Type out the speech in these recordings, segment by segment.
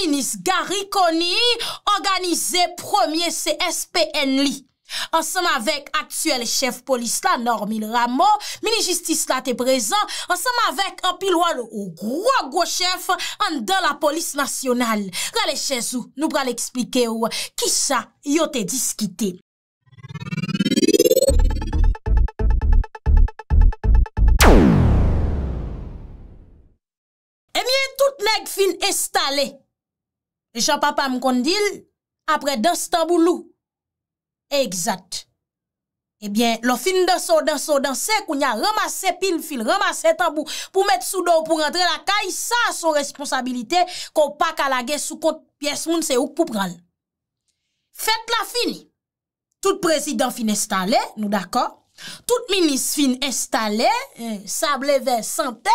Minis Garikoni organize premier CSPN li. Ansem avek atyel chef polis la Normine Rameau, mini jistis la te prezan, ansem avek anpil wale ou gro go chef an den la polis nasyonal. Gale Chezou, nou brale eksplike ou, ki sa yo te diskite. Emyen eh tout neg fin estale, Dejan papa mkondil, apre dan se tabou lou. E exact. Ebyen, lo fin dan so dan so dan se kounya ramase pil fil, ramase tabou pou met sou do pou rentre la. Ka yisa sou responsabilite kou pa kalage sou kont piyes moun se ouk pou pral. Fet la fini. Tout prezident fin estale, nou d'akor. Tout minis fin estale, eh, sable ve sante,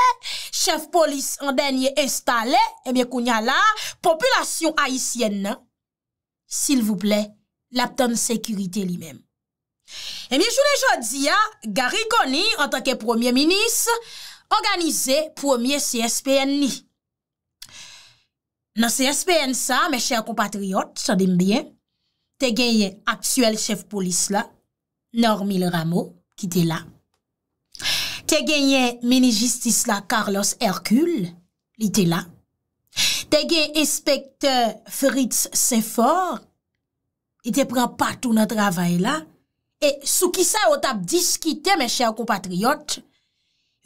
chef polis an denye estale, e eh mye kounya la, populasyon aisyen nan. Sil vouple, lapten sekurite li men. E mye joun e jodi ya, Gary Connie, an take premier minis, organize premier CSPN ni. Nan CSPN sa, me chèr compatriot, sa dim bien, te genye, aksuel chef polis la. Normil Rameau, ki te la. Te genye meni jistis la Carlos Hercule, li te la. Te genye espekte Fritz Seffor, li te pren patou nan travay la. E sou ki sa yo tap diskite, men chè akou patriyot,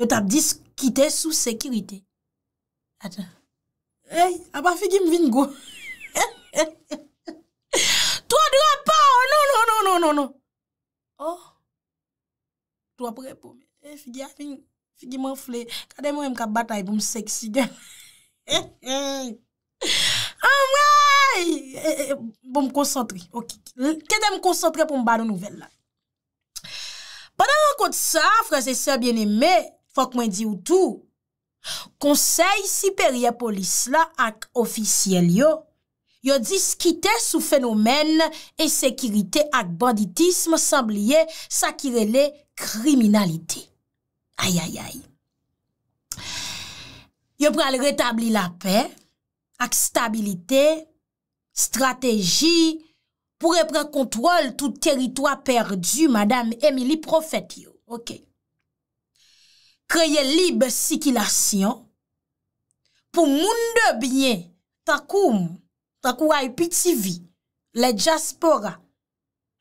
yo tap diskite sou sekirite. Ate. E, aba figi mvingo. To an dwe apan, non, non, non, non, non, non. Oh, to aprepo, e, figi manfle, kade mwen m ka batay pou m seksi gen. Oh mwen, e, e, pou m konsantri, ok. Kede m konsantri pou m bade nouvel la. Padan an kote sa, frase se bieneme, fok mwen di ou tou, konsey siperye polis la ak ofisyel yo, Yo diskite sou fenomen ensekirite ak banditisme sanbliye sakirele kriminalite. Ayayay. Yo pral retabli la pe ak stabilite strategi pou repre kontrol tout teritoa perdu Madame Emily Profetio. Ok. Kreye libe sikilasyon pou moun de bine takoum Tak ou a epi ti vi, le diaspora,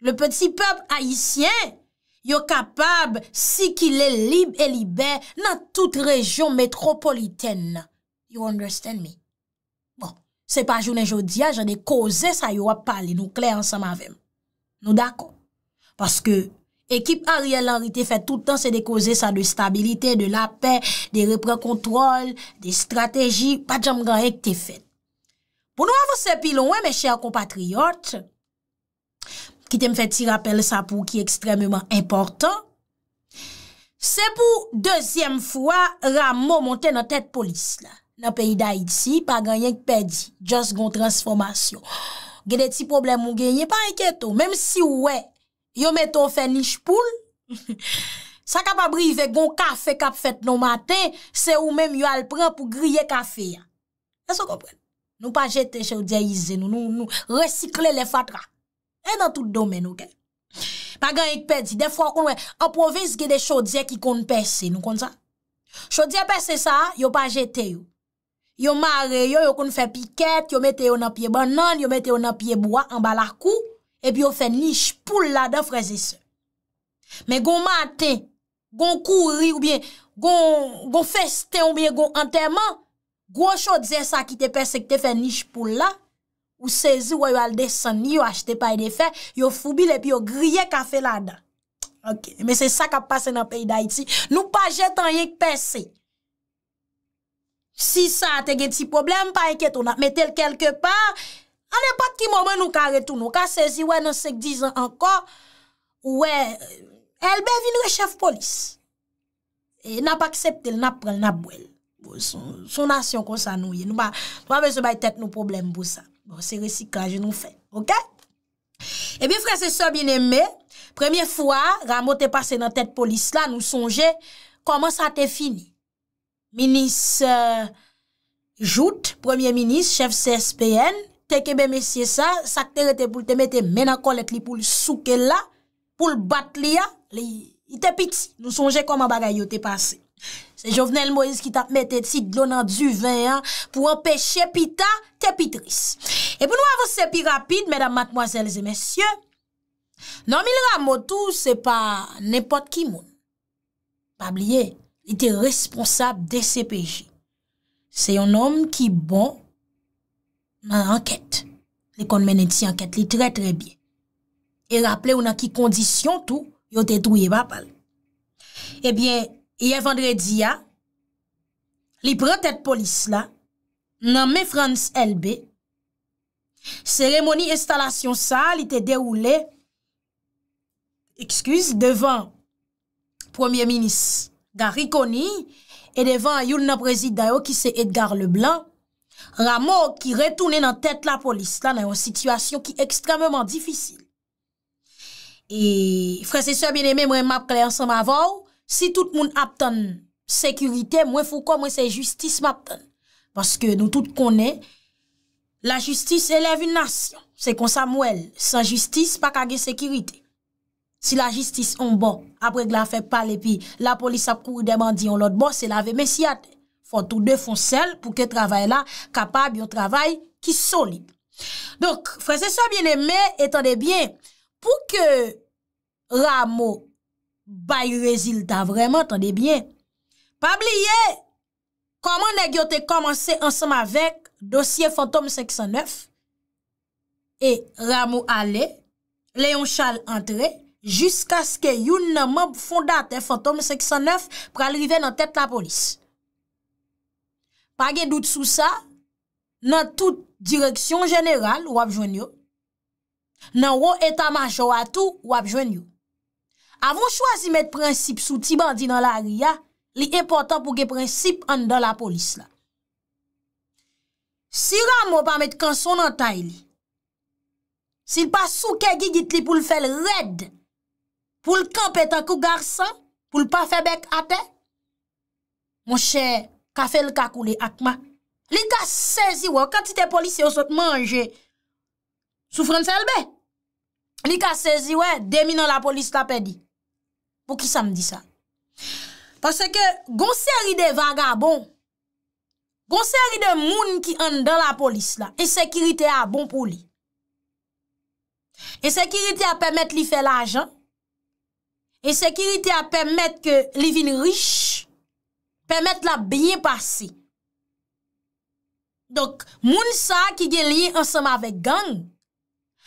le peti pep aisyen, yo kapab si ki le libe e libe nan tout rejyon metropoliten nan. You understand me? Bon, se pa jounen jodi a, jane koze sa yo a pale, nou kle ansan mavem. Nou dako. Paske ekip a realanri te fet toutan se de koze sa de stabilite, de lape, de repre kontrol, de strategi, pa jam gan ek te fet. Ou nou avose pilon, wè mè chè a kompatriyot, ki te m fè ti rappel sa pou ki ekstremèman important, se pou dèzyèm fwa ram mò montè nan tèt polis la. Nan peyi da iti, pa ganyen ki pedi, jòs gon transformasyon. Gèdè ti problem moun genye, pa enkèto, mèm si wè, yon mèton fè nishpoul, sa kapabrive gon kafe kap fèt nou matè, se ou mèm yon alpran pou griye kafe ya. La so kompren. Nou pa jete chodye yize nou, nou nou resikle le fatra. E nan tout domen nou ke. Pa gen ek pedi, defwa kon wè, a proviz ge de chodye ki kon pese nou kon sa. Chodye pese sa, yo pa jete yo. Yo mare yo, yo kon fè piket, yo mette yo nan pie banan, yo mette yo nan pie boa, an bala kou, e pi yo fè nish pou la da freze se. Me gon mate, gon kouri ou bien, gon feste ou bien, gon anterman, Gwo chò dize sa ki te pese ki te fè nish pou la, ou sezi wè yo al desan ni yo achete paye de fè, yo fubile pi yo griye ka fè la dan. Ok, me se sa kap pase nan paye da iti. Nou pa jetan yek pese. Si sa te geti problem, pa enketou nan. Metel kelke par, anè pati ki momen nou ka retou nou. Ka sezi wè nan sek dizan anko, wè, elbe vinwe chef polis. E nap akseptel, nap pral, nap bwel. Bon, son asyon kon sa nouye Nou ba, nou a ve se bay tèt nou problem bou sa Bon, se resika, je nou fè, ok? E eh bi frè se so binemme Premye fwa, Rambo te pase nan tèt polis la Nou sonje, koman sa te fini? Minis euh, Jout, premier minis, chef CSPN Te kebe mesye sa, sakte rete pou te mette menakol et li pou l souke la Pou l bat li ya, li te piti Nou sonje koman bagay yo te pase Se Jovenel Moïse ki tap met eti glonan du 20 an pou empèche pita tepitris. E pou nou avos sepi rapide, mèdam matmoazèles et mèsyè, nan mil ramotou se pa nèpot ki moun. Pabliye, ite responsab de CPJ. Se yon nom ki bon nan anket. Li kon men eti anket li tre tre bi. E rapple ou nan ki kondisyon tou, yo te trouye papal. Ebyen, Iye vendredi ya, li prentet polis la, nan me Frans LB, seremoni estalasyon sa li te deroule, ekskuse, devan premier minis da Rikoni, e devan ayoul nan prezid dayo ki se Edgar Leblanc, ramo ki retounen nan tet la polis la nan yon situasyon ki ekstrememan difisil. E frans eseye bineme mwen map klayan san ma vou, si tout moun aptan sekurite, mwen fou kon mwen se justice m'aptan. Paske nou tout konen, la justice eleve yon nasyon. Se kon sa mwen, san justice, pa kage sekurite. Si la justice yon bon, apre glan fe pale, pi la polis ap kou deman di yon lot bon, se la ve mesyate. Fon tout de fon sel, pou ke travay la, kapab yon travay ki solib. Donk, fwese so biene, mwen etan de bien, pou ke ramo kwen Bayou e zil da vreman, tande bien. Pabli ye, koman dek yo te komanse ansam avek dosye Fantom 609 e Ramou Ale, Leon Charles entre, jiska ske yon nan mob fondate Fantom 609 pralrive nan tet la polis. Pagye dout sou sa, nan tout direksyon jeneral wap jwen yo, nan wou etaman chowatu wap jwen yo. Avon chwazi met prinsip sou tibandi nan la ariya, li important pou ge prinsip an dan la polis la. Si ramon pa met konson an tay li, si l pa sou ke gi git li pou l fel red, pou l kamp etan kou garsan, pou l pa febek ate, mon chè, ka fel kakou li akma, li ka sezi wè, kantite polis yo sot manje, soufran selbe, li ka sezi wè, demi nan la polis la pedi, Pou ki sa m di sa? Pase ke gonseri de vagabon, gonseri de moun ki an dan la polis la, e sekirite a bon pou li. E sekirite a pemet li fe la jan, e sekirite a pemet ke li vin rich, pemet la byen pase. Donk, moun sa ki gen li ansama vek gang,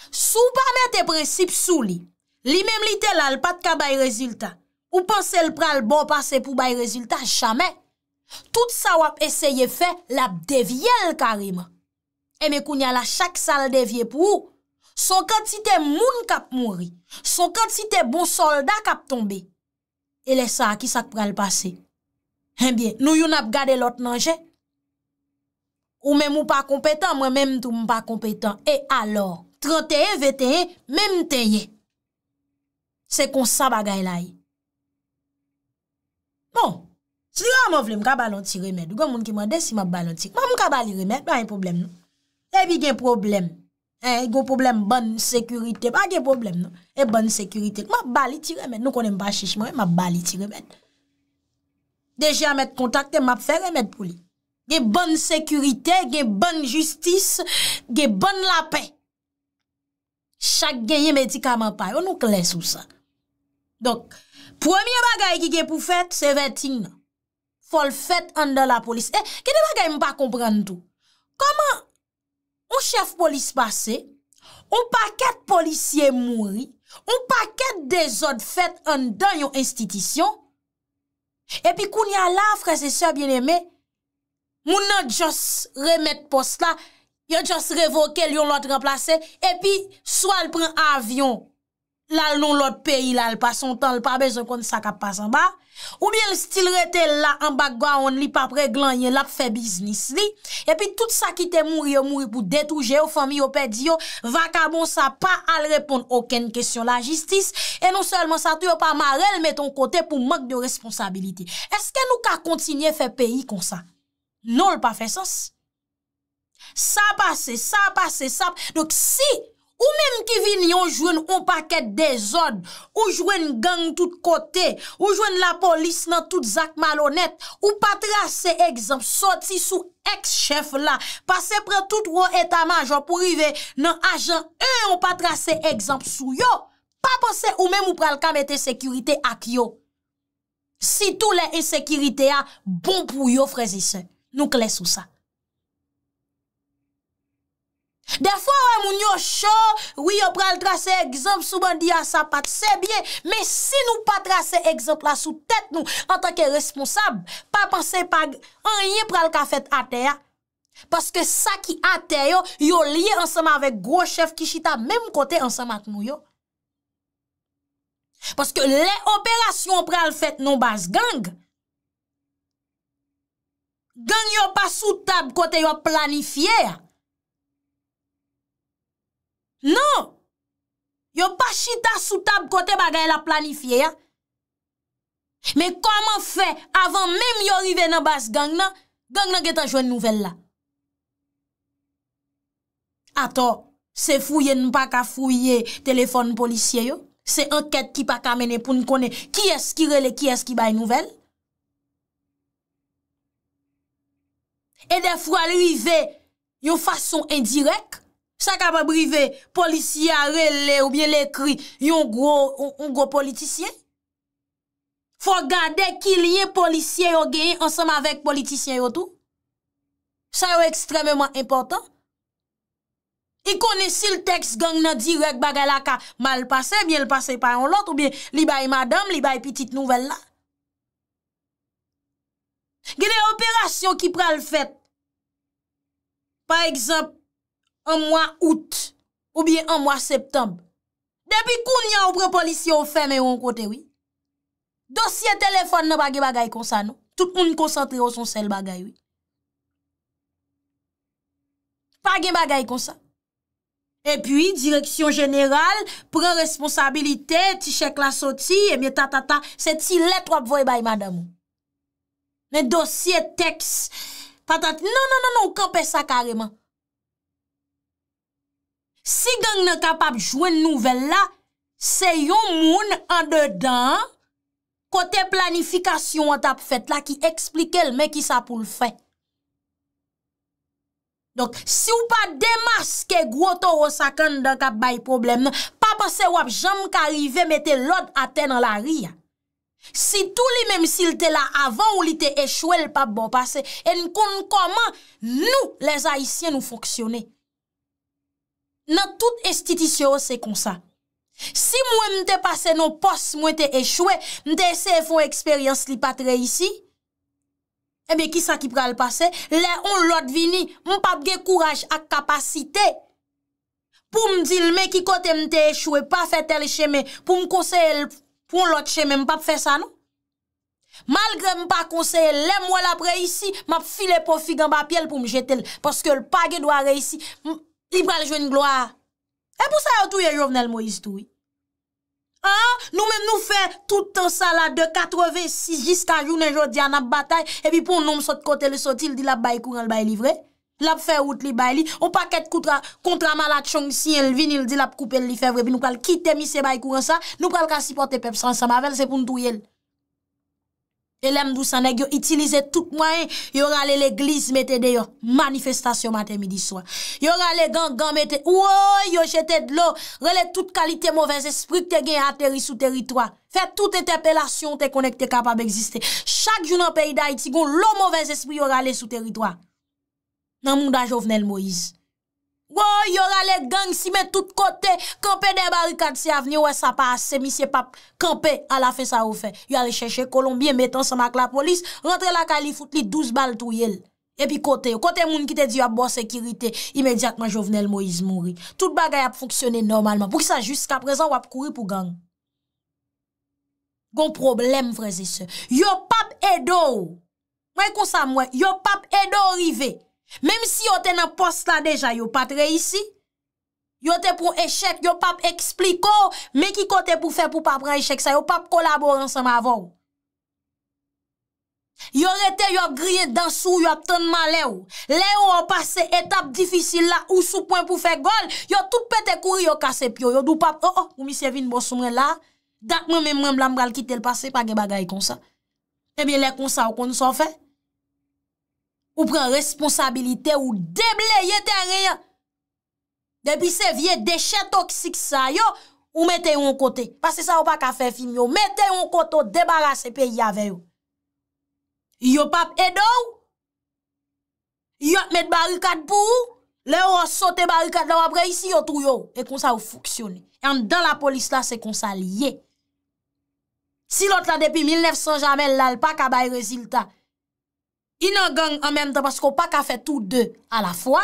sou pamet e precipe sou li. Li mem li tel al, pat ka bay rezultat. Ou pan sel pral bon pase pou bay rezultat, chame. Tout sa wap eseye fe, lap devye l karima. E me kounya la, chak sa l devye pou ou. Son kat si te moun kap mouri. Son kat si te bon soldat kap tombe. E le sa, ki sak pral pase? Enbyen, nou yon ap gade lot nanje? Ou men mou pa kompetan, mwen men mtou mpa kompetan. E alor, 31, 21, men mtenye. Se kon sa bagay la yi. Moun, si yo a moun vle mkabalon ti remèd, ou gen moun ki mwande si mabalon ti, moun mkabalon ti remèd, mwen a yon problem nou. Ebi gen problem, e go problem ban sekurite, mwen a gen problem nou. E ban sekurite, mwen bali ti remèd. Nou konen mba chichman, mwen bali ti remèd. Deje a mèt kontakte, mwen ap fè remèd pou li. Gen ban sekurite, gen ban justis, gen ban la pe. Chak gen yon medika mwen pay, ou nou kles ou sa? Donk, pwemye bagay ki ge pou fèt, se vetin nan. Fol fèt an dan la polis. Eh, e, kete bagay m pa kompren tout. Koman, ou chef polis pase, ou paket polisye mouri, ou paket de zot fèt an dan yo institisyon, epi koun ya la, frèze sè, bien eme, moun nan jos remet post la, yon jos revoke, lyon lot remplase, epi swal pren avyon. la l non l ot peyi la l pa son tan, l pa bezon kon sa kap pa san ba, ou bien l stil rete la an bagwa, on li pa preglan, yon lap fe biznis li, epi tout sa ki te mouri, yo mouri pou detouje, yo fami, yo pedi, yo vakabon sa pa, al repon oken kesyon la jistis, e nou selman sa tu yo pa mare, l meton kote pou mak de responsabilite. Eske nou ka kontinye fe peyi kon sa? Non l pa fe sos. Sa pa se, sa pa se, sa pa se, Ou mèm ki vin yon jwen ou paket de zon, ou jwen gang tout kote, ou jwen la polis nan tout zak malonet, ou pa trase ekzamp soti sou ekchef la, pa se pre tout wou etama ajon pou rive nan ajon e, ou pa trase ekzamp sou yo, pa pose ou mèm ou pral kamete sekirite ak yo. Si tou le esekirite a, bon pou yo freze se, nou kles ou sa. De fwa wè moun yo chò, wè yo pral trase egzop souban di a sa pat, se bie, mè si nou pa trase egzop la sou tèt nou, an takè responsab, pa panse pa anye pral ka fèt ate ya, paske sa ki ate yo, yo liye ansama avèk gwo chef kishita, mèm kote ansama ak nou yo. Paske lè operasyon pral fèt nou bas gang, gang yo pa sou tab kote yo planifiye ya, Non, yo pa chita sou tab kote bagay la planifiye ya. Men koman fe, avan menm yo rive nan bas gang nan, gang nan getan jwen nouvel la. Aton, se fouye nou pa ka fouye telefon policye yo, se anket ki pa kamene pou nou kone, ki eski rele, ki eski bay nouvel. E defwa rive yo fason indirek. sa ka pa brive, polisiye a rele ou bien le kri, yon gro politisyen. Fwa gade ki liye polisyen yo geye ansam avek politisyen yo tou. Sa yo ekstrememan importan. I kone si l tekst gang nan direk baga la ka mal pase, bien l pase pa yon lot, ou bien li bay madam, li bay pitit nouvel la. Gede operasyon ki pral fèt. Par eksemp, An mwa out, ou biye an mwa septembe. Depi koun yon ou pre polisyon fèmè yon kote wè. Dosye telefon nan bagay bagay kon sa nou. Tout moun konsantre ou son sel bagay wè. Pagay bagay kon sa. E pi direksyon jeneral, pren responsabilite, ti chèk la soti, e mi tatata, se ti letwap voy bay madamou. Men dosye teks, patat, nan nan nan nan, ou kapè sa kareman. Si genk nan kap ap jwen nouvel la, se yon moun an dedan kote planifikasyon an tap fet la ki eksplike l men ki sa pou l fe. Dok, si ou pa demaske gwo to wosakan nan kap bay problem nan, pap se wap jam ka rive mette lod aten nan la ri. Si tou li menm si l te la avan ou li te echwe l pap bo pase, en koun koman nou les haisyen nou foksyone. nan tout estitisyon se konsa. Si mwen mte pase nou pos mwen te echwe, mte ese foun eksperyans li patre isi, ebe ki sa ki pral pase, le on lot vini, mwen pap ge kouraj ak kapasite, pou mdi l me ki kote mte echwe, pa fete l cheme, pou mkonseye l pou l lot cheme, m pap fe sa nou. Malgre m pa konseye l, le mwen la pre isi, m ap file po figan ba piel pou m jetel, paske l pa ge dwa re isi, m, li pral jo yon gloa. E pou sa yo touye jovnel mo yistoui. Ha, nou men nou fe tout an sa la de 86 jistan jounen jo di an ap batay, epi pou nou msot kote le soti, li dil ap bay kouren li bay livre. Lap fe wout li bay livre. Ou paket kontra malat chong si el vin, li dil ap koupe li fevre. Epi nou pral kite mi se bay kouren sa, nou pral ka si pote pep san sa mavel, se pou nou touye l. Elèm dousanèk yo itilize tout mwen, yo râle l'eglise mette de yo, manifestasyon matè midi souan. Yo râle gang-gang mette, yo jete dlo, râle tout kalite mouvez espri kte gen aterri sou teritwa. Fè tout etepelasyon te konèk te kapab eksiste. Chak jounan peyida iti gon, lo mouvez espri yo râle sou teritwa. Nan moun da jovnel Moïse. Woy, yor ale gang si men tout kote, kampe den barikad si aveni, wè sa pa ase, misye pap, kampe, ala fe sa ou fe. Yor ale chèche Colombien, metan sa mak la polis, rentre la kalifout li, douz bal tou yel. Epi kote, kote moun ki te di wap bo sekirite, imediatman jovenel Moïse mouri. Tout bagay ap foksyone normalman, pou ki sa jusqu'a prezan wap kouri pou gang. Gon problem vreze se. Yor pap Edo, mwen kon sa mwen, yor pap Edo rive. Mem si yo te nan post la deja, yo patre isi. Yo te pou eshek, yo pap ekspliko, me ki kote pou fe pou pa pran eshek sa, yo pap kolabor ansama avon. Yo rete yo griye dansou, yo tonman le ou. Le ou an pase etap difisil la ou sou poin pou fe gol, yo tout pete kouri yo kase pyo. Yo dou pap, oh oh, ou mi se vin bo soumen la, dak men men mwen blan mbral kite l pase, pa ge bagay konsa. Ebyen le konsa ou konso fe? Ou pren responsabilite ou deble yete riyan. Depi se vie deche toksik sa yo, ou mette yon kote. Pase sa ou pa ka fe film yo, mette yon kote ou debarase pe yave yo. Yo pap edo ou, yo mette barikad pou ou, le ou an sote barikad la wapre isi yo tou yo. E kon sa ou foksyone. En dan la polis la se kon sa liye. Si lot la depi 1900 jamel la, l pa ka bay reziltat. i nan gang an menm ta pasko pa ka fe tou de a la fwa,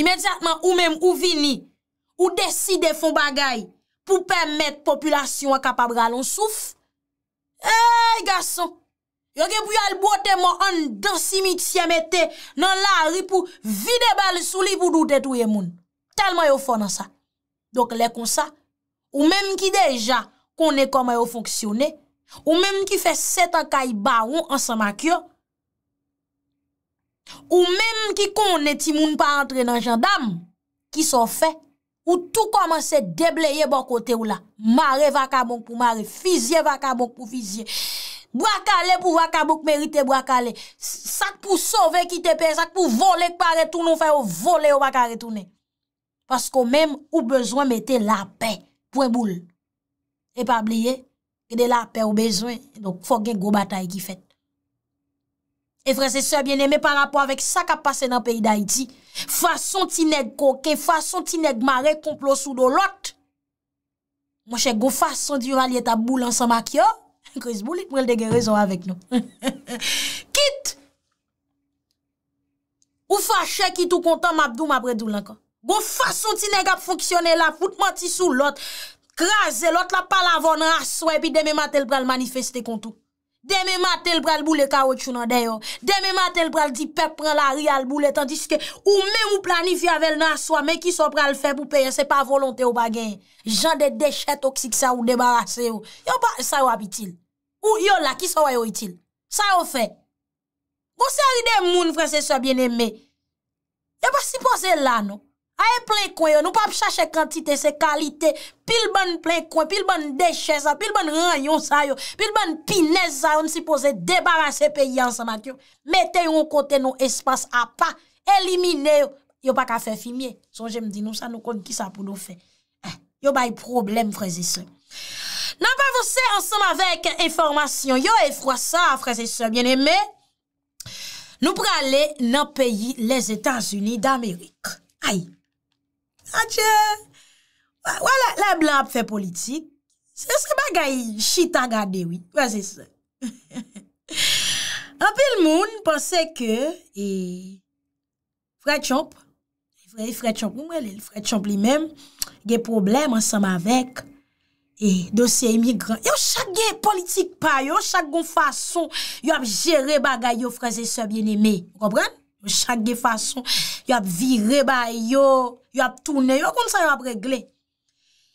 imedjatman ou menm ou vini, ou deside fon bagay pou pèm met populasyon akapab galon souf, hey gason, yo gen pou yal bote man an 26000 siyemete nan la ripou, vide bal sou li pou doute tou ye moun, talman yo fon an sa. Dok le kon sa, ou menm ki deja konen koman yo fonksyone, ou menm ki fe setan kay baron ansan makyo, Ou menm ki kon neti moun pa entre nan jandam Ki son fe Ou tou koman se debleye bokote ou la Mare vakabonk pou mare Fizye vakabonk pou fizye Bouakale pou vakabonk merite bouakale Sak pou sove ki tepe Sak pou vole kwa retounon fe Ou vole ou baka retounen Pas kon menm ou bezwen mette la pe Pwenboul E pa bliye E de la pe ou bezwen Fok gen go batay ki fet E fre se sebyen eme par rapport avek sa kap pase nan peyi da iti, fason ti neg koke, fason ti neg mare komplo sou do lot, mwen chèk go fason di yon aliet ap boul ansan mak yo, kriz boul, mwen degye rezon avek nou. Kit! Ou fason chèk ki tou kontan mabdou mabredou lanka. Go fason ti neg ap foksyone la, fout manti sou lot, krasè lot la palavon, rasswe, pi deme matel pral manifeste kontou. Deme matel pral boule ka ou chounan deyo. Deme matel pral di pep pran la ri al boule. Tandis ke ou men ou planifi avel nan swa. Men ki sou pral fe pou peye. Se pa volonte ou bagen. Jan de dechet toksik sa ou debarase yo. Yo pa sa yo apitil. Ou yo la ki sou a yo itil. Sa yo fe. Ou bon, se ari de moun franse sou a bien eme. Yo pa si pose la nou. Aye plekwen yo, nou pap chache kantite se kalite, pil bon plekwen, pil bon decheza, pil bon rayon sa yo, pil bon pinesa yo, nou si pose debarase peyi an sa mat yo. Mete yo an kote nou espans a pa, elimine yo. Yo pa ka fe fimye, son jem di nou sa nou kon ki sa pou nou fe. Eh, yo bay problem, freze se. Nan pa vose an soma vek informasyon, yo e fwa sa, freze se, bien eme. Mè, nou prale nan peyi les Etans Unis d'Amerik. Ayi. Anche, wala, lè blan ap fè politik, sè sè bagay chitan gadewi, wè zè sè. Anpe l moun, panse ke, fredchomp, fredchomp e, li menm, gè problem ansam avèk, e, dosè emigran, yo chak gè politik pa, yo chak gon fason, yo ap jere bagay yo frazè e sè bienemè, kompran? chage fason, yo ap vire ba yo, yo ap toune, yo akonde sa yo ap regle.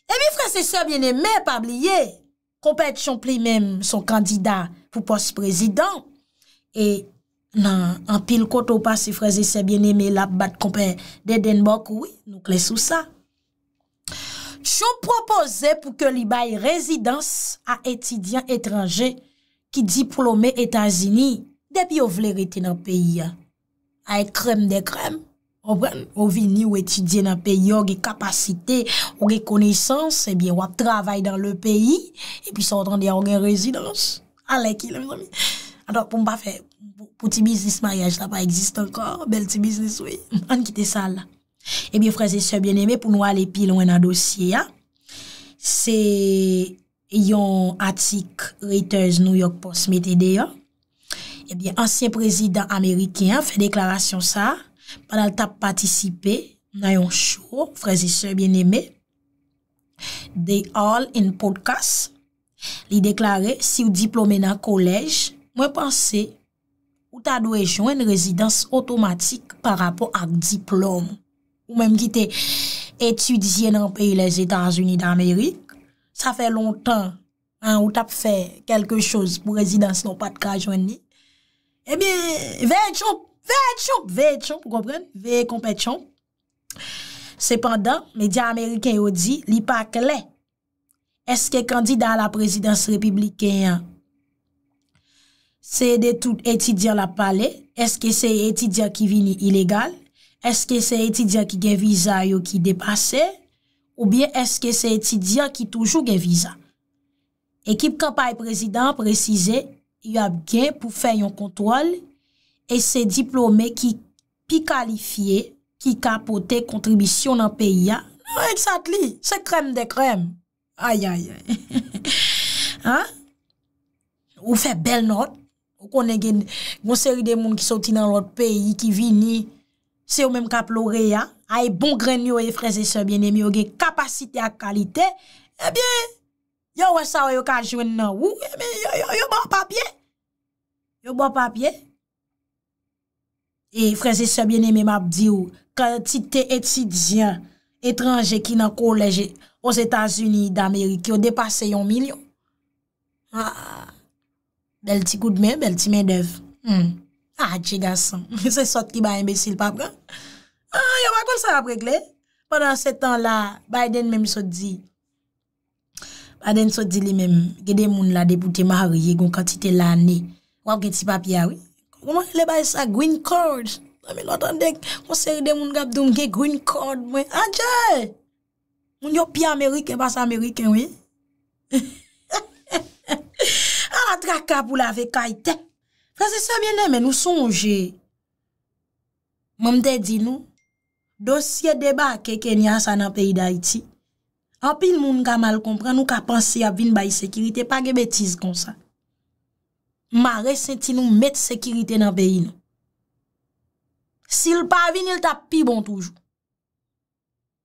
E mi freze se biene me, pabliye, kompet chon pli mem son kandida pou posprezident, e nan anpil koto pa se freze se biene me, lap bat kompet de Denbouk, oui, nou klesou sa. Chon propose pou ke li bay rezidans a etidian etranje ki diplome Etanjini depi yo vlerite nan peyi ya. ay krem de krem, ou vini ou etudye nan peyi, ou ge kapasite, ou ge koneysans, ebyen wap travay dan le peyi, ebyen sa otran de yon gen rezidans, alè ki, lè mè mè mè, adò pou m pa fè, pou ti biznis mayèj la pa eksist ankor, bel ti biznis wè, an ki te sal la. Ebyen frèzè e sè bienemè, pou nou alè pilon wè nan dosye ya, se yon atik, Reuters New York Post metè de yon, Eh Ansyen prezident Amerikyan fè deklarasyon sa, padal tap patisipe, nan yon show, frezise bien eme, de All in Podcast, li deklaré, si ou diplome nan kolej, mwen panse, ou ta dwejoun en rezidans otomatik par rapport ak diplome. Ou mwen mkite etudize nan peyi le Zetans Uni d'Amerik, sa fè lontan, ou tap fè kelke chos pou rezidans non pat kajoun ni, Ebyen, vey etchon, vey etchon, vey etchon, pou kompètchon. Sependan, media Ameriken yo di, li pa klen. Eske kandida la prezidans republiken? Se de tout etidyan la pale? Eske se etidyan ki vi li ilegal? Eske se etidyan ki gen viza yo ki depase? Ou bien eske se etidyan ki toujou gen viza? Ekip kampay prezidans prezize... yo ap gen pou fè yon kontwal, e se diplome ki pi kalifiye, ki kapote kontribisyon nan peyi ya, exactly, se krem de krem, aye aye aye, ou fè bel not, ou konen gen, monseri de moun ki soti nan lot peyi, ki vini, se yo menm kaplore ya, aye bon gren yo e freze se biene, mi yo gen kapasite ak kalite, e eh bien, Yon wè sa wè yon ka jwen nan wou, yon bon papye. Yon bon papye. E freze sebyen e mè mè ap di ou, kal ti te etidiyen etranje ki nan koleje wòs Etasuni d'Amerik, yon depase yon milyon. Ha, ah, bel ti kou d'mè, bel ti mè dèv. Ha, chigasan, se sot ki ba imbesil pap. Ha, yon wè kol sa ap rekle. Pendan se tan la, Biden mè mè sot di, Pa den so di li menm, ge de moun la depute ma harie goun kantite lani, wap gen ti papya we. Mwen le bay sa green card. Mwen notan dek, mwen seri de moun gapdoun ge green card mwen. Anjel! Mwen yo pi Ameriken bas Ameriken we. An la traka pou la vekaiten. Fransi sa mwen ne men nou sonje. Mwen te di nou, dosye deba ke kenyan sa nan peyi da iti. apil moun ka mal kompren nou ka pansi ap vin bayi sekirite, pa ge betis kon sa. Mare senti nou met sekirite nan beyi nou. Si l pa vin, il tap pi bon toujou.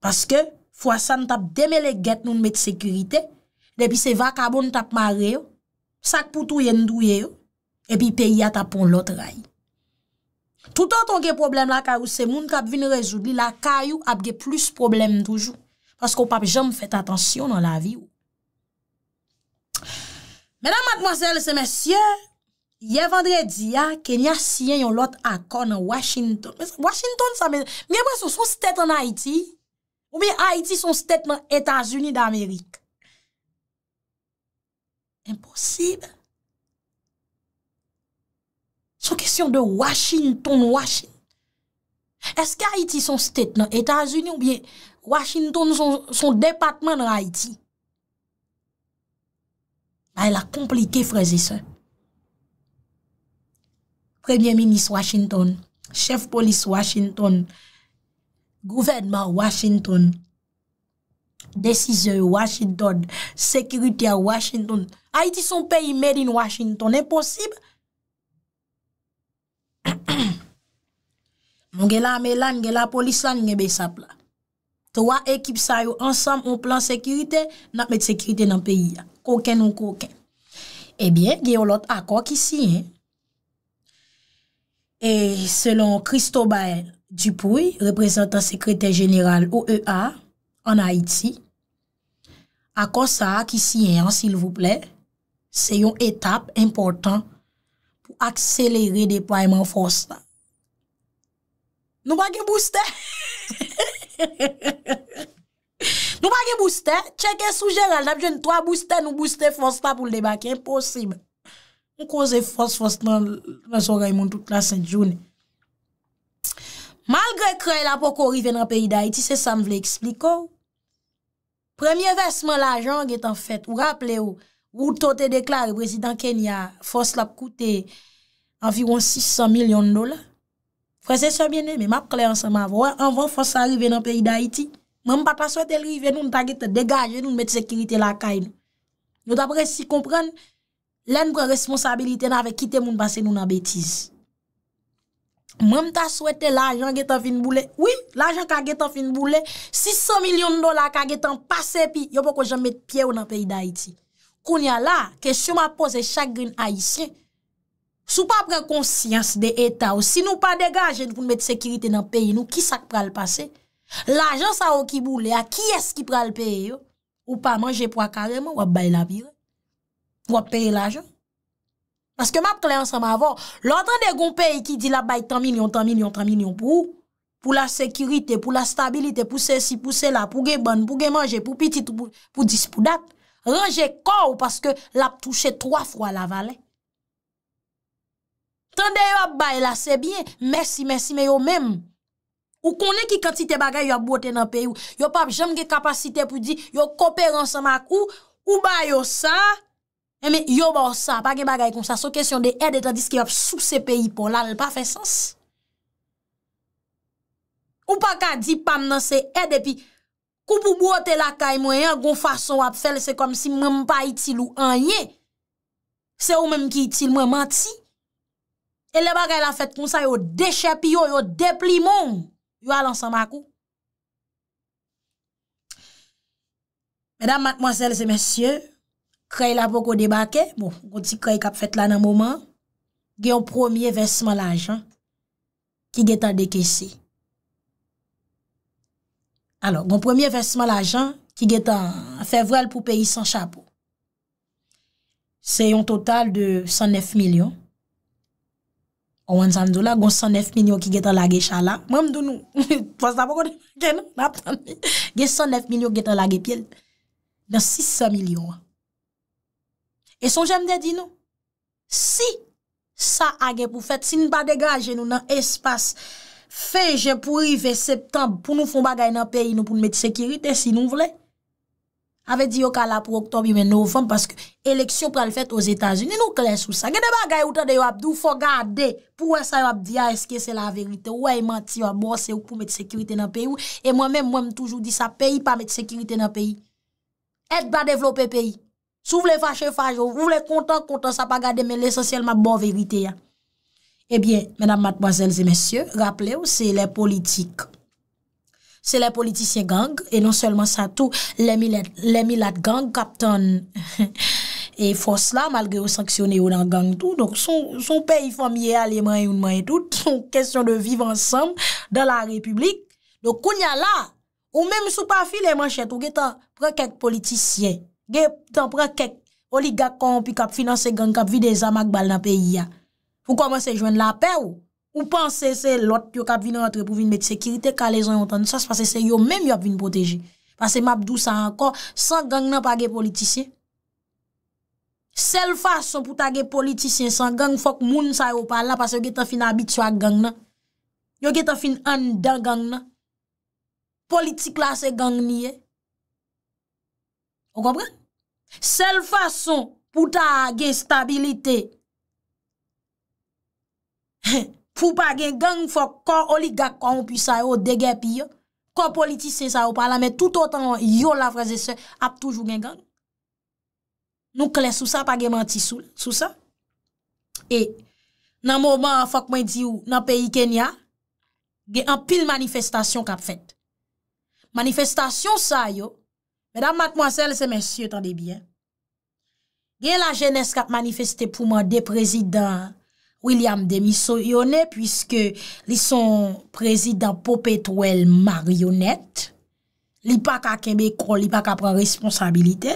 Paske, fwa san tap demele get nou met sekirite, depi se va kabon tap mare yo, sak poutou yen douye yo, epi peyi ya tap pon lot ray. Tout an ton ge problem la karou, se moun kap vin rejou, li la kayou ap ge plus problem toujou. paskou pap jom fèt atansyon nan la vi ou. Mèdam matmoselle se mèsyè, ye vendre diya, kenya siyen yon lot akon nan Washington. Washington sa mè, mè mwen sou sou stèt nan Haiti, ou mè Haiti son stèt nan Etats-Unis d'Amerik. Imposible. Sou kisyon de Washington, Washington. Eskè Haiti son stèt nan Etats-Unis ou mè... Washington son depatman raiti. La, el a komplike freze se. Premier minis Washington, chef polis Washington, gouvernement Washington, deciseur Washington, sekirity Washington. Haitis son peyi made in Washington. Imposib. Mon gela amelan, gela polisan, ngebe sap la. To eh a ekip sa yo ansam ou plan sekirite, nan met sekirite nan peyi ya. Koken ou koken. Ebyen, geyo lot akwa ki siyen. E selon Christobal Dupuy, reprezentant sekirite general OEA, an Haiti, akwa sa akwa ki siyen, s'il vous plè, se yon etap important pou akselere depayman fosna. Nou bagye booste! He he he! Nou pa ge booste, chèkè sou jèral, dapjèn to a booste, nou booste fos ta pou l'de bakè, imposible. Nou koze fos fos nan so raymoun tout la sèndjounè. Malgre kre la poko rive nan peyi da iti, se sa m vle ekspliko. Premye vèsman la jang etan fèt, ou rapple ou, ou to te deklare, prezident Kenya fos la pkoute environ 600 milyon dola. Frense se mene, me map kle ansan ma vwa, an vwa fwa sa rive nan peyi da iti. Mwen pa ta swete rive nou, nou ta gete degaje nou, nou met sekirite la kay nou. Nou ta pre si kompren, lèn kwen responsabilite nan ave kite moun base nou nan betize. Mwen ta swete la ajan gete finboule, oui, la ajan ka gete finboule, 600 milyon dola ka gete an pase pi, yo pou kon jan met pye ou nan peyi da iti. Koun ya la, ke sou ma pose chagrin a isye, Sou pa pren konsyans de eta ou, si nou pa degajen pou nou mette sekirite nan peyi nou, ki sak pral pase? L'ajan sa ou ki boule, a ki eski pral peye yo? Ou pa manje pou akareman, wap bay la vir? Wap peye l'ajan? Paske map klyansan ma avon, l'antan de goun peyi ki di la bay tan minyon, tan minyon, tan minyon, pou ou? Pou la sekirite, pou la stabilite, pou se si, pou se la, pou ge bon, pou ge manje, pou pitit, pou dis, pou dat, ranje kou, paske la touche 3 fwa la valen. Tande yo ap bay la, sebyen. Mersi, mersi, men yo menm. Ou konen ki kantite bagay yo ap bote nan peyi ou. Yo pap jemge kapasite pou di, yo koperansan mak ou, ou bay yo sa, eme eh, yo ba ou sa, pake bagay kon sa, sou kesyon de ede, tandis ki yo ap sou se peyi pou, la nan pa fe sens. Ou pa ka di pam nan se ede, pi koupou bote la kay mwen, yon gon fason wap fel, se kom si menm pa itil ou anye. Se ou menm ki itil mwen manti, e le bagay la fèt kon sa yo dechèp yo, yo depli moun, yo alansan makou. Medan, mademoiselles et messieurs, krey la poko de bakè, bon, gondi krey kap fèt la nan mouman, gen yon premier vèsman l'ajan ki get an dekèsi. Alors, gen yon premier vèsman l'ajan ki get an fevrel pou peyi san chapou. Se yon total de 109 milyon. Ou anzandou la, gon 109 milyon ki getan lage chala, mwem doun nou, pos tabo kote, gen nou, naptan mi, gen 109 milyon ki getan lage pye, nan 600 milyon. E son jemde di nou, si sa age pou fet, si npa degaje nou nan espas, feje pou rive septem, pou nou fon bagay nan peyi nou pou nou met sekirite si nou vle, Ave di yo ka la pou oktob, yon men nou fom, paske eleksyon pral fèt os Etats-Unis, nou kles ou sa. Gede ba gaya ou ta de yo ap di, ou fò gade, pou wè sa yo ap di, a, eske se la verite, ou a yi e manti, ou a bòse ou pou mette sekirite nan peyi, et mwen men mwen mwen mwen toujou di sa, peyi pa mette sekirite nan peyi. Et ba devlopè peyi. Sou vle fache faje, ou vle kontan kontan, sa pa gade, men l'esosyèlman bon verite ya. Ebyen, menam matboazèlze mèsyè, rap lè ou se lè politik. Non Se la politisyen gang, e non selman sa tou, l'emilat gang kapton e fos la, malgre ou sanksyonè ou nan gang tou. Son peyi famye aleman yon man etout, son kestyon de vive ansanm dan la republik. Do kounya la, ou menm sou pa fi le manchet ou ge tan prek ek politisyen, ge tan prek ek oligakon, pi kap finanse gang, kap vide zamak bal nan peyi ya. Fou komanse jwen la pe ou. Ou panse se lot yo kap vin an atre pou vin met sekirite ka le zon yon tan. Sa se pase se yo menm yo ap vin poteji. Pase mabdou sa an kon, san gang nan pa ge politisyen. Sel fason pou ta ge politisyen, san gang fok moun sa yo palan, pase yo ge tan fin abitwa gang nan. Yo ge tan fin an dan gang nan. Politik la se gang niye. Eh. Ou kompre? Sel fason pou ta ge stabilite. He! pou pa gen gang fok kon oligak kon pi sa yo degen pi yo, kon politise sa yo pala, men tout otan yo la fraze se ap toujou gen gang. Nou kles sou sa pa gen manti sou sa. E nan mouman fok mwen di ou nan peyi Kenya, gen an pil manifestasyon kap fet. Manifestasyon sa yo, mèdame mèk mwen sel se mèsyon tande bien, gen la jenès kap manifesté pou mè de prezident, William Demiso yonè, pwiske li son prezidant Popetwell Marionette, li pa ka kebe kwo, li pa ka pran responsabilite,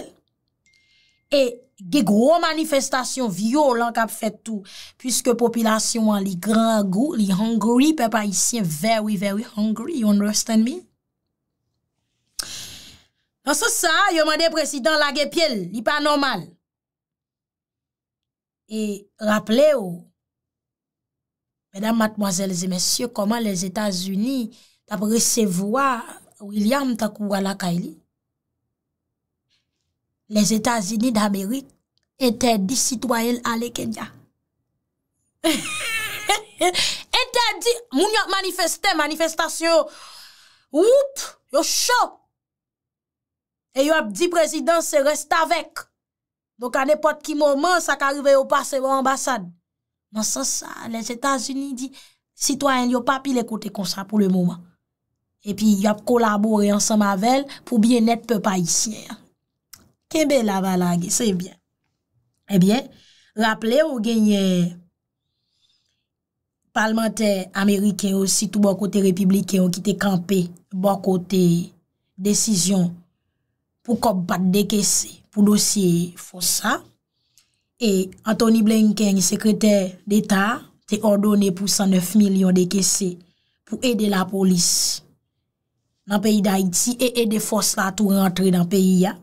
e ge gro manifestasyon vyo lan kap fetou, pwiske popilasyon an li gran go, li hangri, pe pa yisye very very hangri, yon restan mi? Nan so sa, yo man de prezidant la ge pye, li pa normal, e rappele yo, Madame, mademoiselles et messieurs, comment les Etats-Unis tap recevoir William Takuwa lakayli? Les Etats-Unis d'Amérique interdit citoyen alé Kenya. Interdit! Mouni ap manifeste, manifestation, oup, yo show! E yo ap di presidence se reste avek. Donk an epote ki moment sa ka rive yo pase yo ambassade. Man sa sa, les Etats-Unis dit, citoyen yo pa pi le kote kon sa pou le mouman. E pi yo ap kolabori ansan mavel, pou biye net pe pa isye. Kebe la valage, se bien. E bien, rappele ou genye parlamenter Ameriken ou sitou bo kote Republiken ou ki te kampe bo kote desisyon pou kop bat dekesi pou dosye fosa. E Antoni Blenken, sekreter d'Etat, te ordone pou 109 milyon de kesè pou ede la polis nan peyi d'Haïti e ede fos la tou rentre nan peyi ya.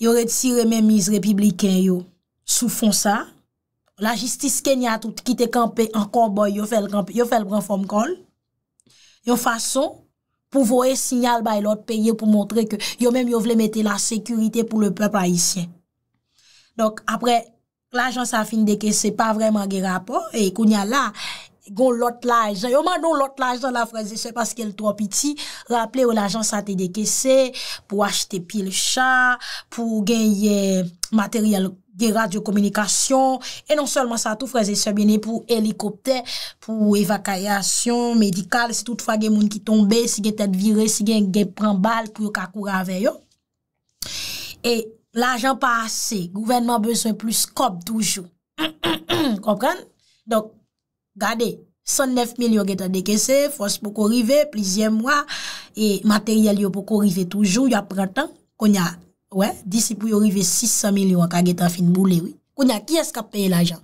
Yo retire menmise republiken yo sou fon sa. La justice Kenya tout kite kampe en konboy yo fel bran fom kon. Yo fason pou voe sinyal bay lot peyi yo pou montre ke yo menm yo vle mette la sekurite pou le pep haïtien. Donk apre, l'ajans a fin deke se pa vreman ge rapo, e kounya la, gon lot laj, yo man don lot laj don la fraze se, paske l'tropiti, raple ou l'ajans a te deke se, pou achete pil chan, pou genye materyal de radiokomunikasyon, e non solman sa tou fraze se, bine pou helikopter, pou evakaryasyon, medikal, si toutfa gen moun ki tombe, si gen ten vire, si gen gen pren bal, pou yo kakoura aveyo. E, L'ajan pa ase. Gouvenman beswen plus kop toujou. Kopren? Dok, gade, 109 mil yo geta dekesen, fos pou kou rive, plizien mwa, e materyel yo pou kou rive toujou, yo prantan, konya, wè, disi pou yo rive 600 mil yo anka geta fin boule wè. Konya, ki eska peye l'ajan?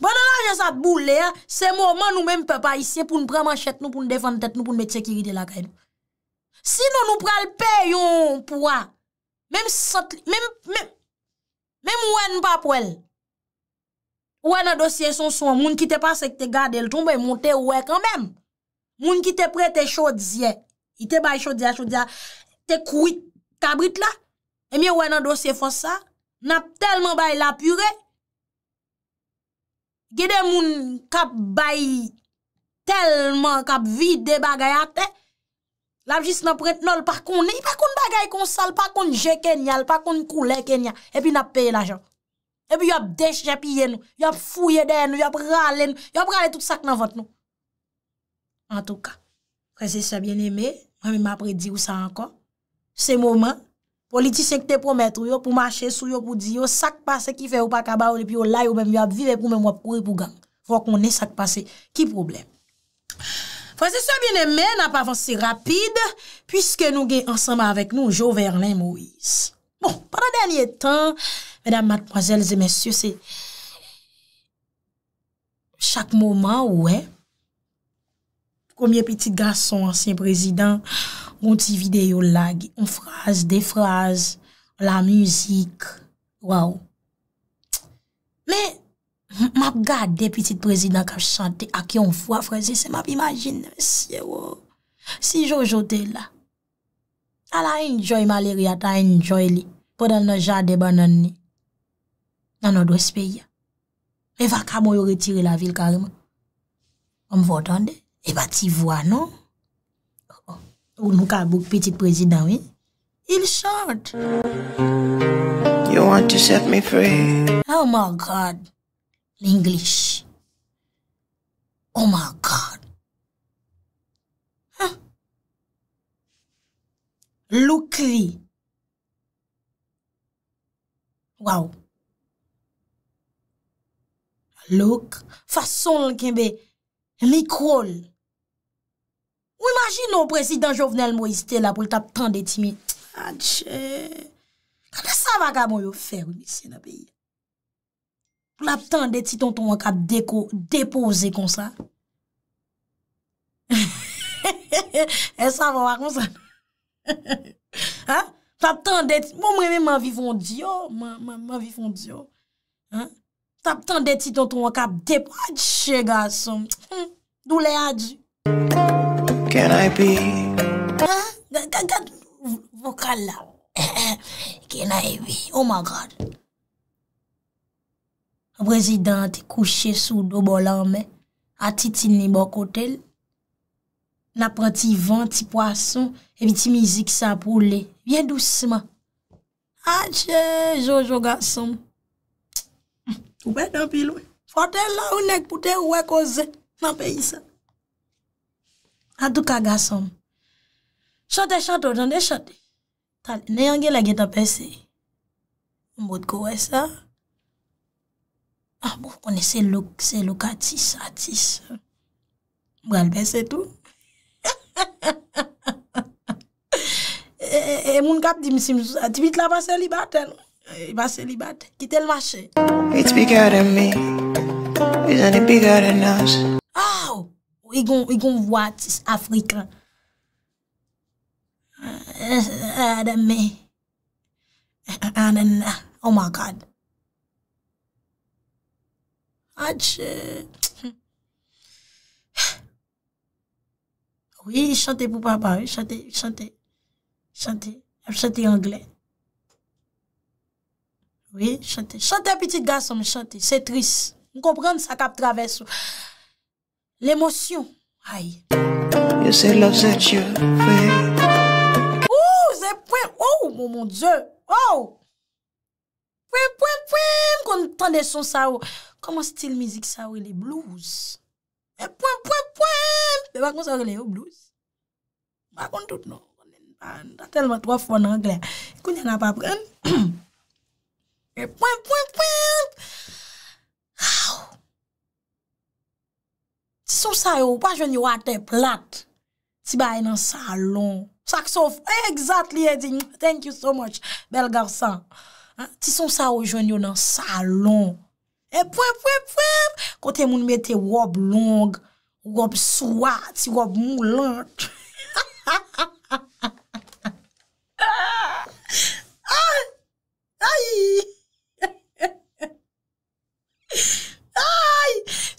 Bwana l'ajan sa boule, se mwoman nou men pe pa isye pou nou pran manchet nou, pou nou defan tet nou, pou nou met sekiride la kèdou. Sinon nou pran l'pey yon pouwa, Mem wè n pap wèl, wè nan dosye son son, moun ki te pase ki te gade, l toun bè moun te wè kanbèm. Moun ki te pre te chodzie, i te bay chodzie chodzie, te kouit kabrit la. E mi wè nan dosye fò sa, nap telman bay la pure. Gede moun kap bay telman kap vide bagayate. Lapjist nan pretenol pa konen, pa kon bagay kon sal, pa kon jè kenyan, pa kon koule kenyan, epi nap peye la jok. Epi yop desh jepye nou, yop fouye den nou, yop rale nou, yop rale tout sak nan vot nou. En tout ka, prese se bien eme, mwen mi mapre di ou sa ankon, se mouman, politisyen ki te promet ou yo pou mache sou yo pou di yo, sak pase ki fe ou pa kaba ou li pi yo la yo bem, yop vive pou men wap kouye pou gang. Fwa konen sak pase, ki probleme? Kwa se se bine men ap avansi rapide, pwiske nou gen ansama avèk nou Joverlin Moïse. Bon, padan denye tan, mèdam, matmoazèl, zè mèsyo, se... Chak mouman, wè, komye petit gason, ansyen prezident, moun ti videyo lag, moun fraz, defraz, la müzik, waw. Mè, M ap gade pitit prezidant ka chante ak yon fwa freze se m ap imajine. Si yo, si yo jote la. Ala enjoy maleri ata enjoy li. Podan nan jade banan ni. Nan nan dwe spe ya. E va kamo yo retire la vil kareman. Om votande. E va ti vwa no. Ou nou kabouk pitit prezidant win. Il chante. You want to set me free. Oh my God. L'English. Oh my God. Ha? Loukri. Wow. Louk. Fason ki mbe likrol. Ou imagino prezident Jovenel Moïse te la pou l tap tan de timi. Adje. Kade sa vaga mbo yo fer ou misen api ya? La p tan de ti ton ton wak ap deko, depoze kon sa. E sa wak kon sa. La p tan de ti, moun mwen men ma vivon diyo. Ma vivon diyo. La p tan de ti ton ton wak ap depoze kon sa. Dou le a di. Gat vokal la. Gat vokal la. Oh my God. A prezidenti kouche sou do bolan men, ati ti nibo kotel. Na pranti van ti poason, evi ti mizi ki sa poule. Bien dousman. Ache, Jojo Gasson. Obe nan pilou. Fote la ou nek pote ouwe koze nan peyi sa. Adouka Gasson. Chote, chote, ojande chote. Tal, ne yonge la getan pe se. Mbot kowe sa. Ah, pou f kone se lok, se lok atis, atis. Mwen, ben se tou. E moun kap di msi msou, ati bit la basel i batel. I basel i batel, kite l vache. Ou, i goun, i goun vwa atis Afrika. Ati mi. Anen, anen, oh my god. Oui chante pou papa Chante Chante anglè Chante petit gars C'est triste L'émotion Ou zè pwè Ou moun diè Ou Pwè pwè pwè M kon tan de son sa ou Koman stil mizik sa wile blouz? E pwem, pwem, pwem! E wakon sa wile yo blouz? Wakon tout nou? Ta telman 3 fon angle. Kounye na pa pren? E pwem, pwem, pwem! Aou! Ti sou sa yo, pa jwen yo wate plat. Ti baye nan salon. Saksof, e exact li e din. Thank you so much, bel garsan. Ti sou sa yo jwen yo nan salon. E pov, pov, pov. Kote moun mette wop long, wop swat, wop moulant.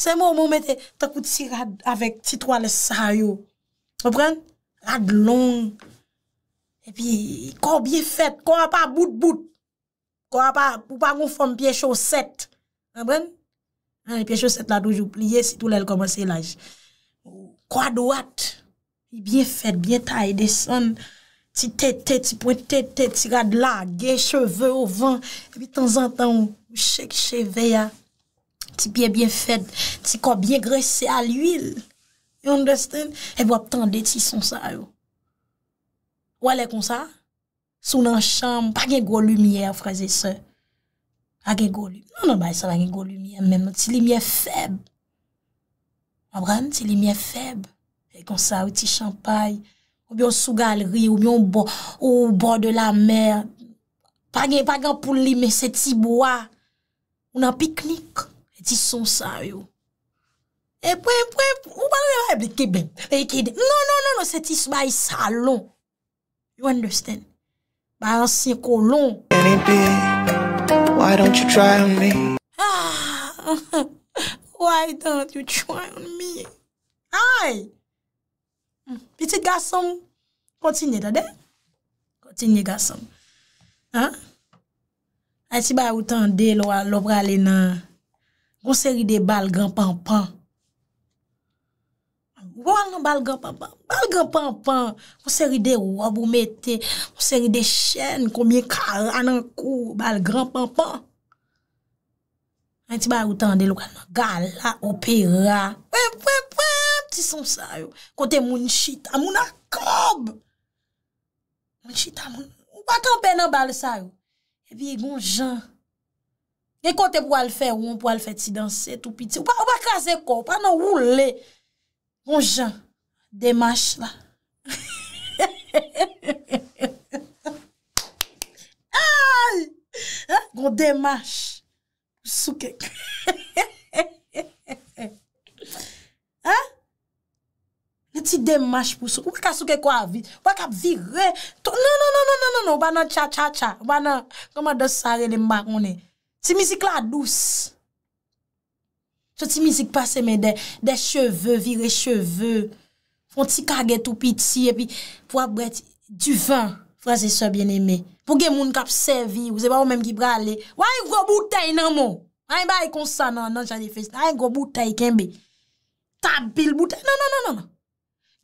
Se moun moun mette takout si rad avek titwa le sayo. O pren? Rad long. E pi, ko bie fet, ko apan bout bout. Ko apan, pou pa moun fon bie choset. Pabwen? E piye choset la doj ou pliye si tou lèl komanse laj. Kwa do at? Biye fet, biye tay, desan. Ti te te, ti pwen te te, ti rad lag, ge cheve ou van. E pi tan zan tan ou, ou chek cheve ya. Ti piye biye fet, ti ko biye gresse al yil. You understand? E wap tan de ti son sa yo. Wale kon sa? Sou nan chanm, pa gen gwo lumye a fraze se. A gen golu. Non, non, ba y se la gen golu miye men. Ti li miye feb. Mabran, ti li miye feb. E kon sa ou ti champay. Ou biyon sou galri. Ou biyon bo. Ou bo de la mer. Pag gen, pag gen pou li me se ti bo a. Ou nan piknik. E ti son sa yo. E pwe, pwe, pwe. Ou ba y se la men. E ki ben. E ki den. Non, non, non, non. Se ti ba y salon. You understand? Ba y an sirko lon. Mabran. Why don't you try on me? Ah! Why don't you try on me? Ay! Petit gason, kontine dade. Kontine gason. Ha? A ti ba wotan de lo a lobra le nan monseri de bal gran pan pan. Wal nan Bal Granpanpan, Bal Granpanpan, Mwen seri de wav ou mette, Mwen seri de chen, Komiye kara nan kou, Bal Granpanpan. Mwen ti ba utande lou, Gala, opera, Pwep, pwep, pwep, ti son sa yo, Kote moun chita, moun akob. Moun chita, moun... Ou patan pe nan bal sa yo, E vi yon e jan. E kote pou al fe, Ou pou al fe ti danser, Ou pa kase kop, Ou pa nan roule, Gon jen, demache la. Gon demache. Souke. Ne ti demache pou souke. Ou wak a souke kwa avi? Ou wak a vire? Non, non, non, non, non, non, non. Ou wak nan tcha, tcha, tcha. Ou wak nan koma dosare le mba kone. Ti misi kla dous. Soti mizik pase men de cheveu, vire cheveu. Fon ti kage tou piti. E pi pou ap bret du vin. Frase so bien eme. Pou gen moun kap sevi. Ou se ba ou menm ki brale. Ou an yon go boutay nan moun. An yon ba yon konsa nan nan jan yon fese. An yon go boutay kenbe. Ta bil boutay. Nan nan nan nan nan.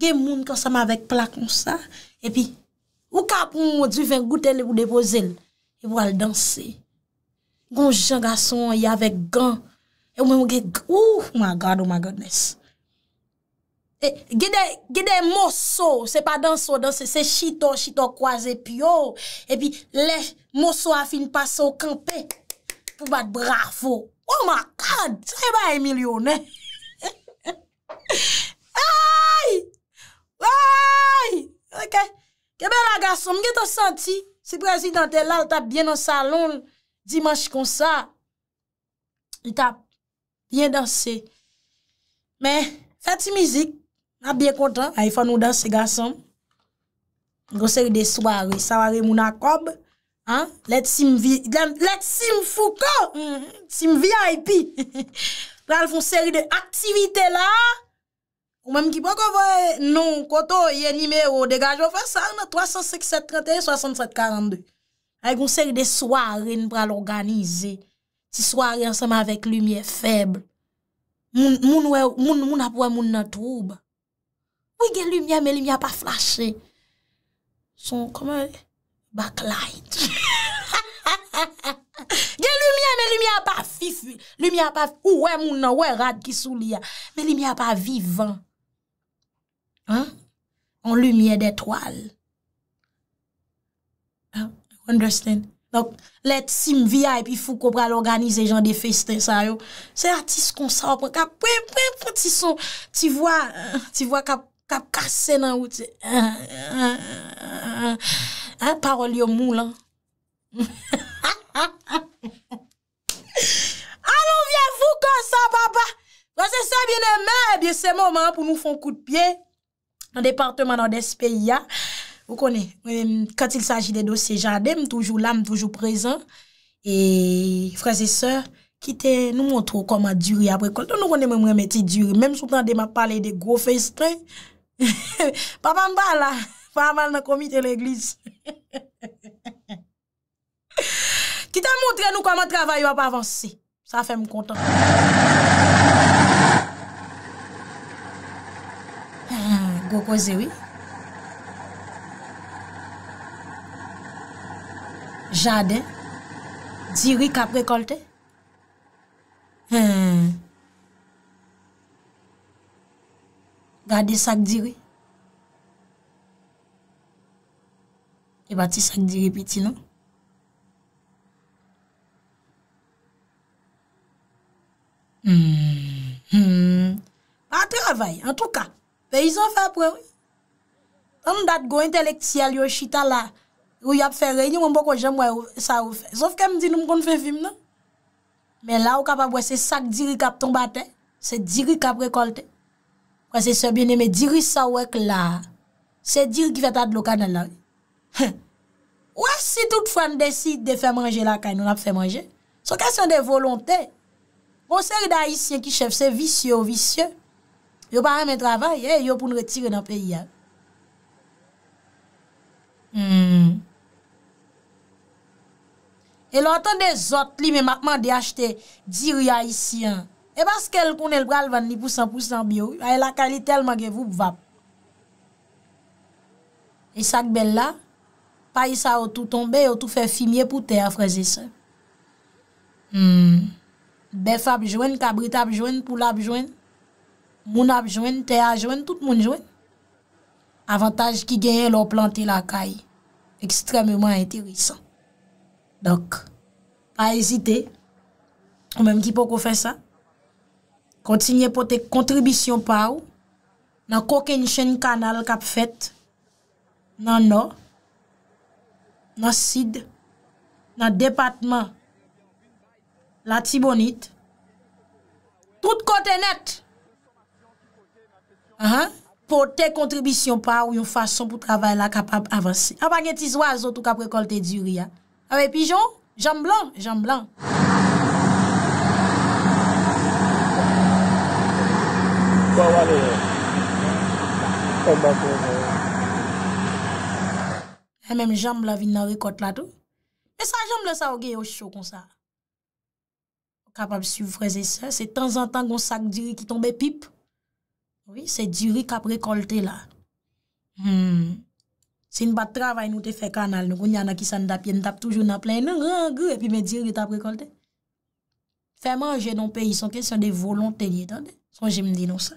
Gen moun konsa ma vek pla konsa. E pi ou kap moun du vin goutel ou depo zel. E vo al dansi. Gon jan gason yavek gan. E mwen mwen gen, ou, my God, oh my Godness. E, eh, gede, gede moso, se pa danso, danso, se chito, chito, kwaze, pi yo. E pi, le, moso a fin pasa ou kampe, pou bat bravo. Oh my God, se ke ba emilyo, ne? Ay! Ay! Ok. Kebe la gason, mwen gen ton santi, se prezi dan te la, l tap bien nan salon, dimanche kon sa. Y tap. Yen danse. Me, fè ti mizik. Na byen kontan. Ay ah, fè nou danse, gasan. Yon seri de sware. Saware moun akob. Let sim vi... Let sim fuko! Mm-hmm. Sim vi a epi. Pral foun seri de aktivite la. Ou mèm ki pa kovè non koto, ye nime ou degaj ou fè sarn. 357-31-67-42. Ay kon seri de sware. Yon pral organize. Si swari anseman vek lumiye feble. Moun apwe moun nan toub. Ouye gen lumiye men lumiye pa flashe. Son koman backlight. Gen lumiye men lumiye pa fifi. Lumiye pa ouwe moun nan ouwe rad ki souli ya. Men lumiye pa vivan. An lumiye detwal. Understand? Understand? Donk let si m via epi fou kobra l'organize jan de feste sa yo. Se atis konsa wap wap kap poum poum poum ti son. Ti wap kap kase nan wou ti. A parol yo mou lan. Alon vya fou konsa wap wap wap. Wase sa bine men, e bie se moman pou mou fon kou de pye. Nan departement nan despe ya. Ou konè, kèt il saji de dosye jadèm, toujou lam, toujou prezèm, e frazè sèr, kitè nou montrou koma djuri apre, konton nou konè mè mè mè ti djuri, mèm soutan de ma pale de go fèstè, papam bala, papam bala nan komite l'eglis. Kitè montre nou koma travay wap avansè, sa fèm kontan. Ah, Gò ko zè wè? Jadè, diwi kap rekolte. Gade sak diwi. E batè sak diwi peti, nan? Mmh. A travay, an tou ka, pe yon fe apre wè. An dat go entelektial yo chita la, Ou yap fè reyni, mwen bon kon jèm wè sa ou fè. Sof ke mdi nou mkon fè vim nan? Men la ou kap ap wè se sak diri kap ton batè, se diri kap rekoltè. Wè se se bine mè diri sa wè k la, se diri ki fè tat loka nan nari. Ou wè si tout fwa n'deside de fè manje la kanyon ap fè manje? So kasyon de volontè. Mwen sèri da isyen ki chef se visyo visyo. Yo pa an men travay, eh, yo pou n'retire nan peyi ya. Hmm... E lo atan de zot li me makman de achete di rya isi an. E baske el kon el bral van ni pousan pousan biyo. Ay e la kaly telman ge vup vap. E sak bel la, pay sa ou tou tombe, ou tou fe fimiye pou te afreze se. Hmm. Bef abjwen, kabrit abjwen, poula abjwen, moun abjwen, te ajwen, tout moun jwen. Avantaj ki genyen lo plante la kaly. Ekstremement enteresan. Donk, pa ezite, ou menm ki pou kou fe sa, kontinye pou te kontribisyon pa ou, nan koke yon chen kanal kap fet, nan nan, nan sid, nan depatman, la tibonit, tout kote net, ah, pou te kontribisyon pa ou yon fason pou travay la kap avanse. A ah, pa gen tis wazo tou kap rekolte djuri ya, Awe, pijon, jamblan, jamblan. E eh? eh? eh, menm jambla vin nan rekot la tou. E sa jambla sa ouge yo chokon sa. Kapap sou freze se, se tan zan tan gon sak diri ki tombe pip. Oui, se diri kap rekolte la. Hmm... Sin bat travay nou te fe kanal nou, koun yana ki san dapye, nou tap toujou nan plen nou, rangou, epi me di rita prekol te. Fe manje nou peyi, son kesyon de volon telye, son jim di nou sa.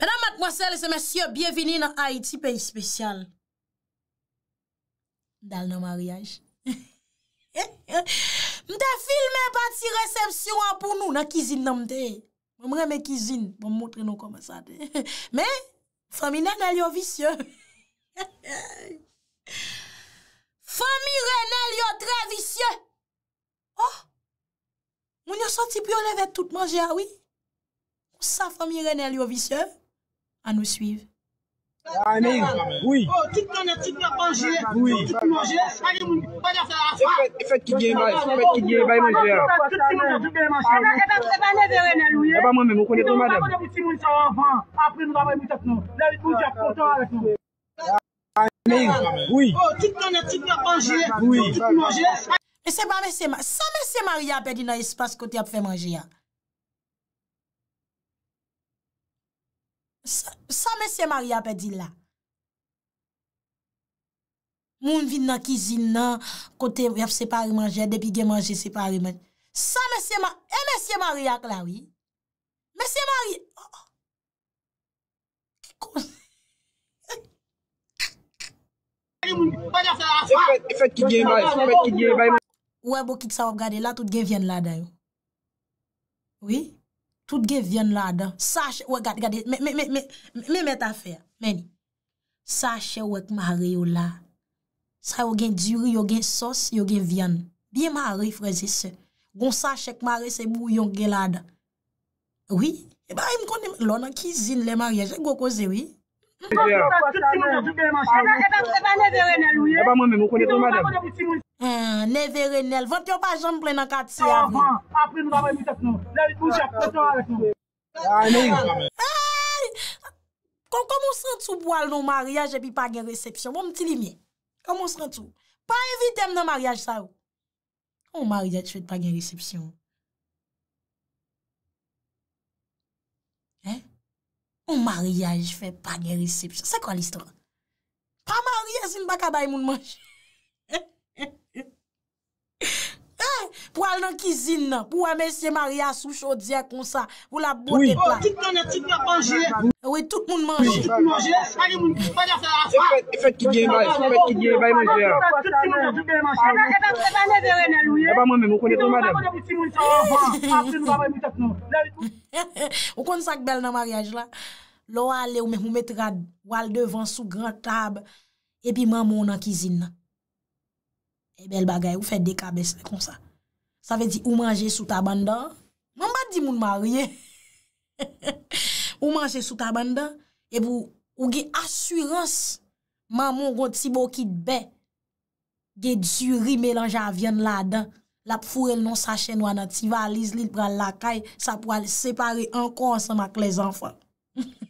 Mè nan mat mwasele se mè syo, biye vini nan Haiti peyi spesyal. Dal nan mariage. M te filme pati resepsyon an pou nou, nan kizine nan mte. M m'm reme kizine, m m'm moutre nou koma sa. Mè, fami nan al yo visyon. Famy renel yo trevisye Oh Moun yo soti pi oleve tout manje awi ah O sa famy renel yo visye A nou swiv Ani Toute moun et toute moun manje Ani moun E fek ki gen vay E fek ki gen vay manje E ba moun moun moun konetou madem Sè mè sè mè ria pè di nan espas kote ap fè manje ya? Sè mè sè mè ria pè di la? Moun vin nan kizil nan kote ap separe manje, depi gen manje separe manje. Sè mè sè mè ria pè di nan espas kote ap fè manje? Ou e bokit sa wap gade la, tout gen vyen lada yo. Oui? Tout gen vyen lada. Sa che wak e gade, me met afer. Meni, sa che wak e ma re yo la. Sa yo gen djiri, yo gen sos, yo gen vyen. Biye ma re freze se. Gon sa che wak ma re se, bou yon gen lada. Oui? E ba im kon de... Lona kizine le ma re, jen go koze, oui? Neve Renel, vant yo pa jom plen akad si avi. Kou kou mons rentou boal nou maryaj e bi pagyen resepsyon. Mw mtili mwen, kou mons rentou. Pa evitem nan maryaj sa ou. Ou maryaj et che pe pagyen resepsyon ou. Un mariage fè pa gerisip. Sa kwa l'istora? Pa mariage sin baka day moun manj. Eh, pou al nan kizine nan, pou amese mariya sou chodze kon sa, pou la bote plat. Ouye, oh, tout moun manje. Ouye, tout moun manje. Ouye, tout moun manje. Ouye, tout moun manje. Ouye, tout moun manje. Lo alè ou mè mou mette ra wal devan sou gran tab, e pi mè moun nan kizine nan. E bel bagay, ou fe dekabes non, le kon sa. Sa ve di ou manje sou taban dan. Man ba di moun marye. Ou manje sou taban dan. E pou ou ge asurans. Man moun gote si bokit be. Ge di suri melanja avyon la dan. La pou furel non sa chen wana. Ti valiz li pral la kay. Sa pou al separe an konsan mak les anfan. Ha ha.